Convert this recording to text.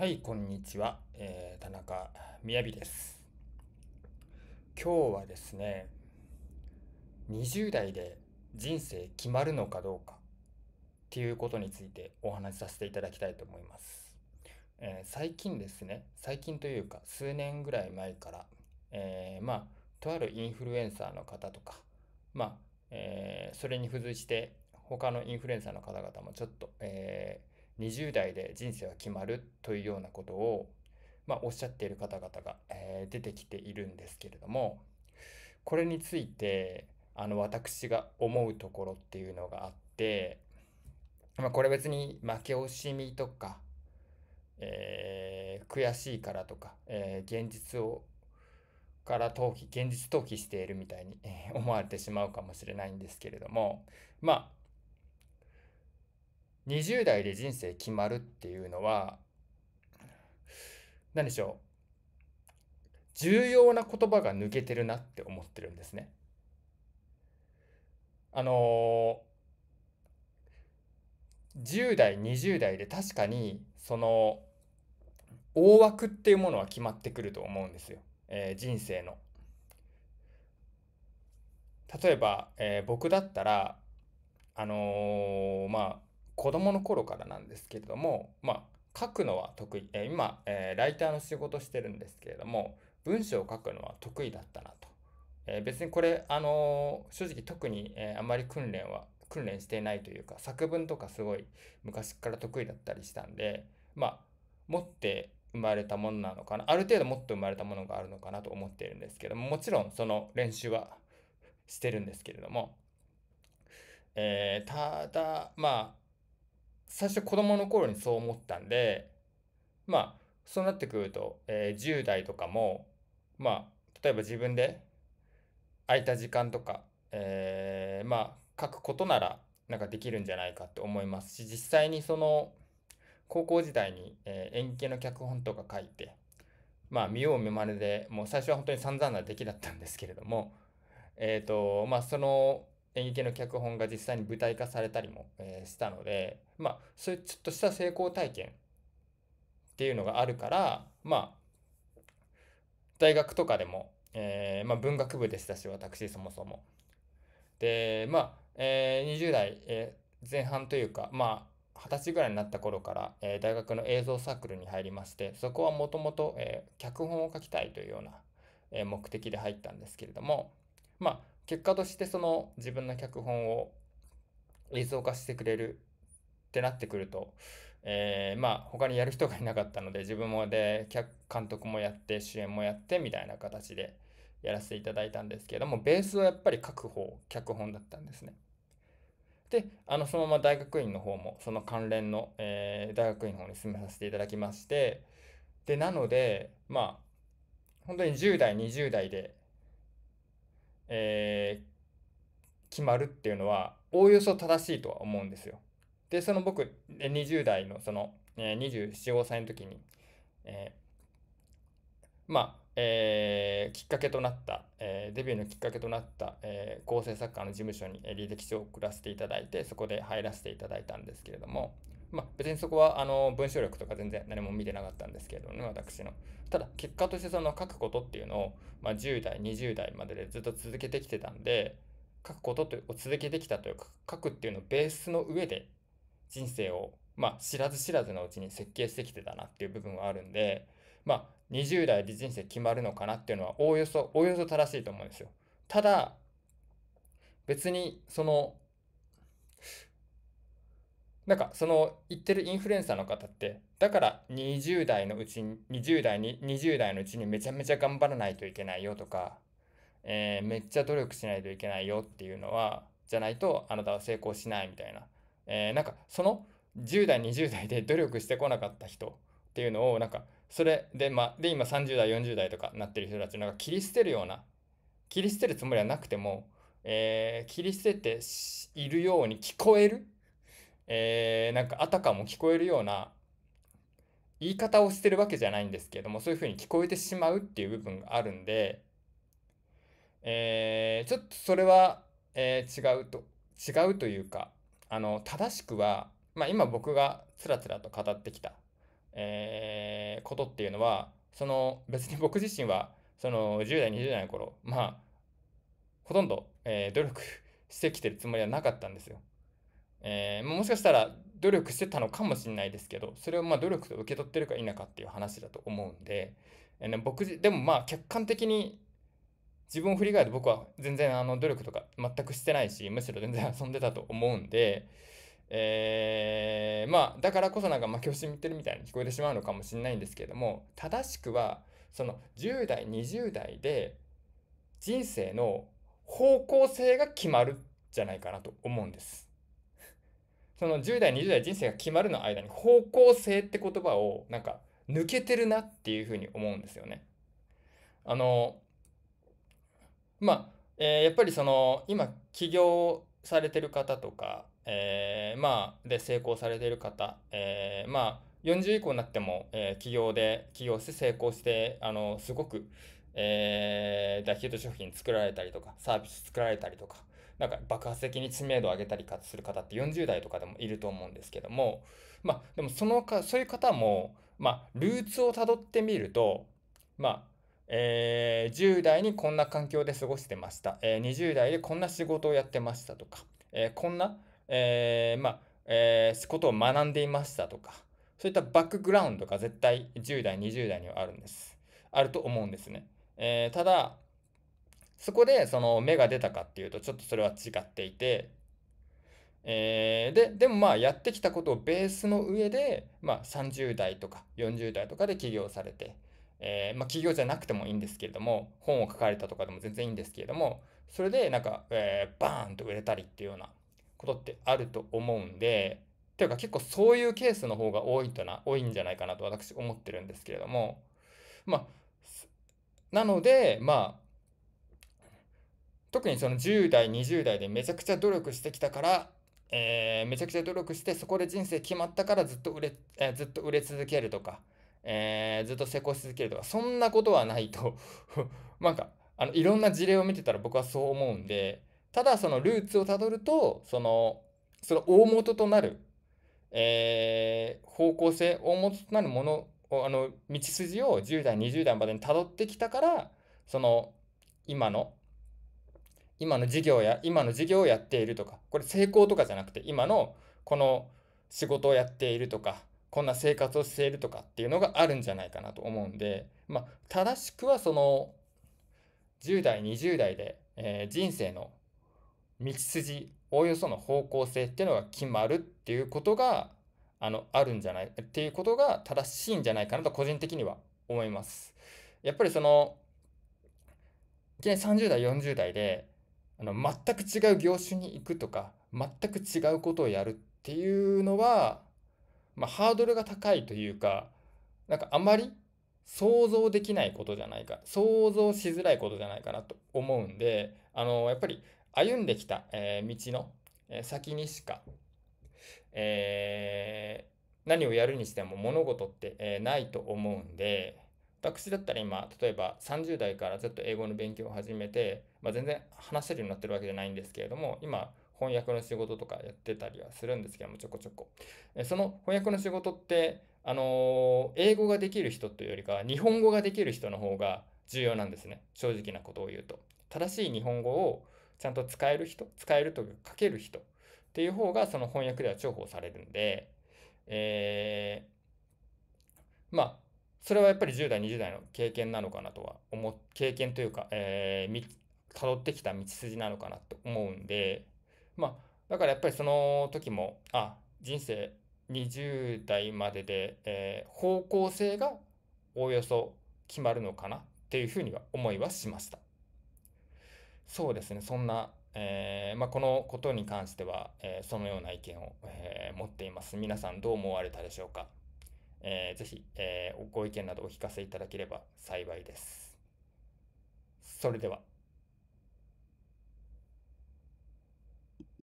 はい、こんにちは。えー、田中みやびです。今日はですね、20代で人生決まるのかどうかっていうことについてお話しさせていただきたいと思います。えー、最近ですね、最近というか数年ぐらい前から、えー、まあ、とあるインフルエンサーの方とか、まあ、えそれに付随して他のインフルエンサーの方々もちょっと、え20代で人生は決まるというようなことを、まあ、おっしゃっている方々が、えー、出てきているんですけれどもこれについてあの私が思うところっていうのがあって、まあ、これ別に負け惜しみとか、えー、悔しいからとか、えー、現実をから逃避現実逃避しているみたいに思われてしまうかもしれないんですけれどもまあ20代で人生決まるっていうのは、何でしょう。重要な言葉が抜けてるなって思ってるんですね。あのー、10代、20代で確かに、その、大枠っていうものは決まってくると思うんですよ。えー、人生の。例えば、えー、僕だったら、あのー、まあ、子供の頃からなんですけれども、まあ、書くのは得意、え今、えー、ライターの仕事してるんですけれども、文章を書くのは得意だったなと。えー、別にこれ、あのー、正直特に、えあまり訓練は、訓練していないというか、作文とかすごい昔から得意だったりしたんで、まあ、持って生まれたものなのかな、ある程度持って生まれたものがあるのかなと思っているんですけども、もちろんその練習は してるんですけれども、えただ、まあ、最初子供の頃にそう思ったんで、まあ、そうなってくると、えー、10代とかも、まあ、例えば自分で空いた時間とか、えー、まあ、書くことなら、なんかできるんじゃないかと思いますし、実際にその、高校時代に、えー、円形の脚本とか書いて、まあ、見よう見まねでもう最初は本当に散々な出来だったんですけれども、えっ、ー、と、まあ、その、演劇の脚本が実際に舞台化されたりも、えー、したので、まあ、そういうちょっとした成功体験っていうのがあるから、まあ、大学とかでも、えー、まあ、文学部でしたし、私そもそも。で、まあ、えー、20代、え前半というか、まあ、20歳ぐらいになった頃から、え大学の映像サークルに入りまして、そこはもともと、え脚本を書きたいというような、え目的で入ったんですけれども、まあ、結果としてその自分の脚本を映像化してくれるってなってくると、えー、まあ他にやる人がいなかったので自分もで監督もやって主演もやってみたいな形でやらせていただいたんですけどもベースはやっぱり各方脚本だったんですね。であのそのまま大学院の方もその関連の、えー、大学院の方に進めさせていただきましてでなのでまあ本当に10代20代でえー、決まるっていうのはおおよそ正しいとは思うんですよ。でその僕20代のその、え275歳の時に、えー、まあ、えー、きっかけとなった、えデビューのきっかけとなった、え構成作家の事務所に履歴書を送らせていただいてそこで入らせていただいたんですけれどもまあ、別にそこはあの文章力とか全然何も見てなかったんですけれどもね、私の。ただ、結果としてその書くことっていうのを、まあ、10代、20代まででずっと続けてきてたんで、書くことを続けてきたというか、書くっていうのをベースの上で人生を、まあ、知らず知らずのうちに設計してきてたなっていう部分はあるんで、まあ、20代で人生決まるのかなっていうのは、おおよそ、おおよそ正しいと思うんですよ。ただ、別に、その、なんかその言ってるインフルエンサーの方ってだから20代のうちに20代に20代のうちにめちゃめちゃ頑張らないといけないよとか、えー、めっちゃ努力しないといけないよっていうのはじゃないとあなたは成功しないみたいな、えー、なんかその10代20代で努力してこなかった人っていうのをなんかそれで,、まあ、で今30代40代とかなってる人たちなんか切り捨てるような切り捨てるつもりはなくても、えー、切り捨てているように聞こえるえー、なんかあたかも聞こえるような言い方をしてるわけじゃないんですけれども、そういうふうに聞こえてしまうっていう部分があるんで、えー、ちょっとそれは、えー、違うと、違うというか、あの、正しくは、まあ今僕がつらつらと語ってきた、えー、ことっていうのは、その別に僕自身は、その10代、20代の頃、まあ、ほとんど、えー、努力してきてるつもりはなかったんですよ。えー、もしかしたら努力してたのかもしれないですけど、それをま努力と受け取ってるか否かっていう話だと思うんで、えー、ね、僕、でもまあ客観的に自分を振り返ると僕は全然あの努力とか全くしてないし、むしろ全然遊んでたと思うんで、えー、まあだからこそなんかまあ教師見てるみたいに聞こえてしまうのかもしれないんですけども、正しくはその10代、20代で人生の方向性が決まるじゃないかなと思うんです。その10代20代人生が決まるの間に方向性って言葉をなんか抜けてるなっていうふうに思うんですよね。あのまあ、えー、やっぱりその今起業されてる方とか、えー、まあで成功されてる方、えー、まあ40以降になっても、えー、起業で起業して成功してあのすごく、えー、大ヒット商品作られたりとかサービス作られたりとかなんか爆発的に知名度を上げたりする方って40代とかでもいると思うんですけども、まあ、でもそのか、そういう方も、まあ、ルーツをたどってみると、まあ、えー、10代にこんな環境で過ごしてました、えー、20代でこんな仕事をやってましたとか、えー、こんな、えー、まあ、えー、ことを学んでいましたとか、そういったバックグラウンドが絶対10代、20代にはあるんです。あると思うんですね。えー、ただ、そこでその芽が出たかっていうとちょっとそれは違っていて、えー、ででもまあやってきたことをベースの上で、まあ、30代とか40代とかで起業されて、えー、まあ、起業じゃなくてもいいんですけれども本を書かれたとかでも全然いいんですけれどもそれでなんか、えー、バーンと売れたりっていうようなことってあると思うんでていうか結構そういうケースの方が多いとな多いんじゃないかなと私思ってるんですけれどもまあなのでまあ特にその10代、20代でめちゃくちゃ努力してきたから、えー、めちゃくちゃ努力してそこで人生決まったからずっと売れ,、えー、ずっと売れ続けるとか、えー、ずっと成功し続けるとかそんなことはないと なんかあのいろんな事例を見てたら僕はそう思うんでただそのルーツをたどるとそのその大元となる、えー、方向性大元となるものをあの道筋を10代20代までにたどってきたからその今の今の事業や、今の事業をやっているとか、これ成功とかじゃなくて、今のこの仕事をやっているとか、こんな生活をしているとかっていうのがあるんじゃないかなと思うんで、まあ、正しくはその、10代、20代で、えー、人生の道筋、おおよその方向性っていうのが決まるっていうことが、あの、あるんじゃない、っていうことが正しいんじゃないかなと個人的には思います。やっぱりその、いな30代、40代で、あの全く違う業種に行くとか全く違うことをやるっていうのは、まあ、ハードルが高いというかなんかあまり想像できないことじゃないか想像しづらいことじゃないかなと思うんであのやっぱり歩んできた、えー、道の先にしか、えー、何をやるにしても物事って、えー、ないと思うんで。私だったら今、例えば30代からずっと英語の勉強を始めて、まあ、全然話せるようになってるわけじゃないんですけれども、今、翻訳の仕事とかやってたりはするんですけども、ちょこちょこ。その翻訳の仕事って、あのー、英語ができる人というよりかは、日本語ができる人の方が重要なんですね。正直なことを言うと。正しい日本語をちゃんと使える人、使えるというか書ける人っていう方が、その翻訳では重宝されるんで、えー、まあ、それはやっぱり10代、20代の経験なのかなとは思、経験というか、えー、辿ってきた道筋なのかなと思うんで、まあ、だからやっぱりその時も、あ、人生20代までで、えー、方向性がおおよそ決まるのかなっていうふうには思いはしました。そうですね、そんな、えー、まあ、このことに関しては、えー、そのような意見を、え持っています。皆さんどう思われたでしょうか。えー、ぜひ、えー、ご意見などお聞かせいただければ幸いです。それでは。